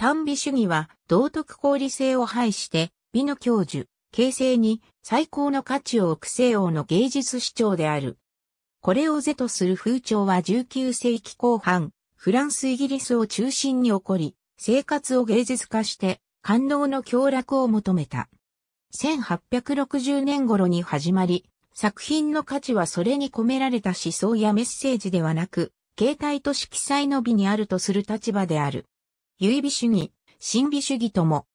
単美主義は道徳合理性を排して美の教授、形成に最高の価値を置く西欧の芸術主張である。これを是とする風潮は19世紀後半、フランス・イギリスを中心に起こり、生活を芸術化して、感動の協楽を求めた。1860年頃に始まり、作品の価値はそれに込められた思想やメッセージではなく、形態と色彩の美にあるとする立場である。唯美主義、神美主義とも。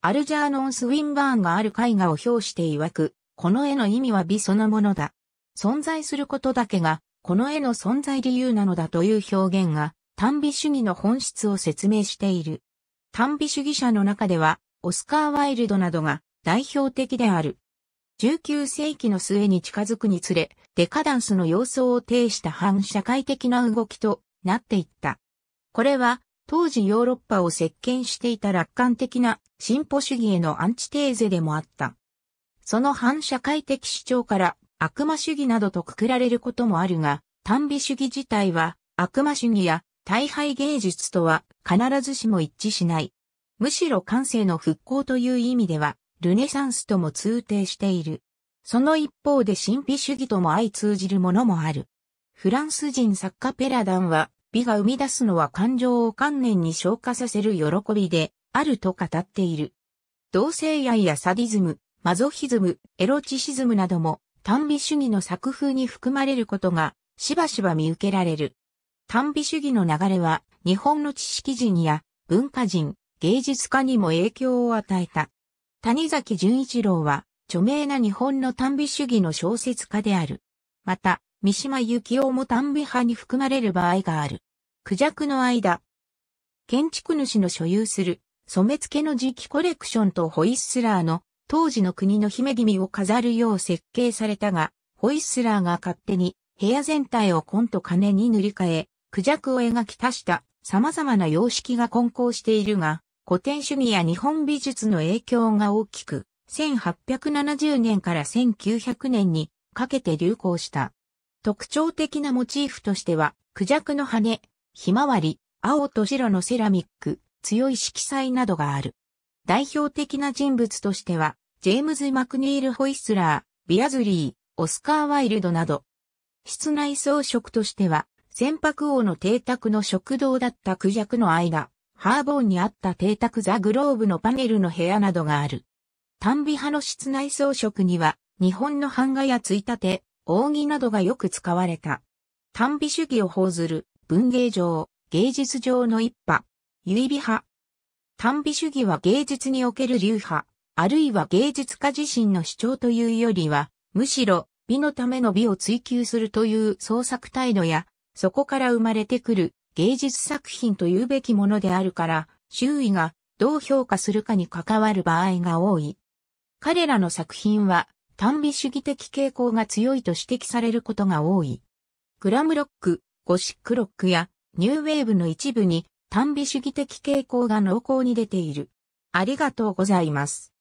アルジャーノン・スウィンバーンがある絵画を表して曰く、この絵の意味は美そのものだ。存在することだけが、この絵の存在理由なのだという表現が、単美主義の本質を説明している。単美主義者の中では、オスカー・ワイルドなどが代表的である。19世紀の末に近づくにつれ、デカダンスの様相を呈した反社会的な動きとなっていった。これは当時ヨーロッパを席巻していた楽観的な進歩主義へのアンチテーゼでもあった。その反社会的主張から悪魔主義などとくくられることもあるが、単美主義自体は悪魔主義や大敗芸術とは必ずしも一致しない。むしろ感性の復興という意味では、ルネサンスとも通底している。その一方で神秘主義とも相通じるものもある。フランス人作家ペラダンは、美が生み出すのは感情を観念に昇華させる喜びで、あると語っている。同性愛やサディズム、マゾヒズム、エロチシズムなども、単美主義の作風に含まれることが、しばしば見受けられる。単美主義の流れは、日本の知識人や文化人、芸術家にも影響を与えた。谷崎潤一郎は、著名な日本の単美主義の小説家である。また、三島由紀夫も短尾派に含まれる場合がある。苦弱の間。建築主の所有する染付の磁気コレクションとホイッスラーの当時の国の姫君を飾るよう設計されたが、ホイッスラーが勝手に部屋全体を紺と金に塗り替え、苦弱を描き足した様々な様式が混交しているが、古典主義や日本美術の影響が大きく、1870年から1900年にかけて流行した。特徴的なモチーフとしては、クジャクの羽、ひまわり、青と白のセラミック、強い色彩などがある。代表的な人物としては、ジェームズ・マクニール・ホイスラー、ビアズリー、オスカー・ワイルドなど。室内装飾としては、船舶王の邸宅の食堂だったクジャクの間、ハーボンにあった邸宅ザ・グローブのパネルの部屋などがある。単美派の室内装飾には、日本の版画やついたて、扇などがよく使われた。単美主義を報ずる文芸上、芸術上の一派、唯美派。単美主義は芸術における流派、あるいは芸術家自身の主張というよりは、むしろ美のための美を追求するという創作態度や、そこから生まれてくる芸術作品というべきものであるから、周囲がどう評価するかに関わる場合が多い。彼らの作品は単美主義的傾向が強いと指摘されることが多い。グラムロック、ゴシックロックやニューウェーブの一部に単美主義的傾向が濃厚に出ている。ありがとうございます。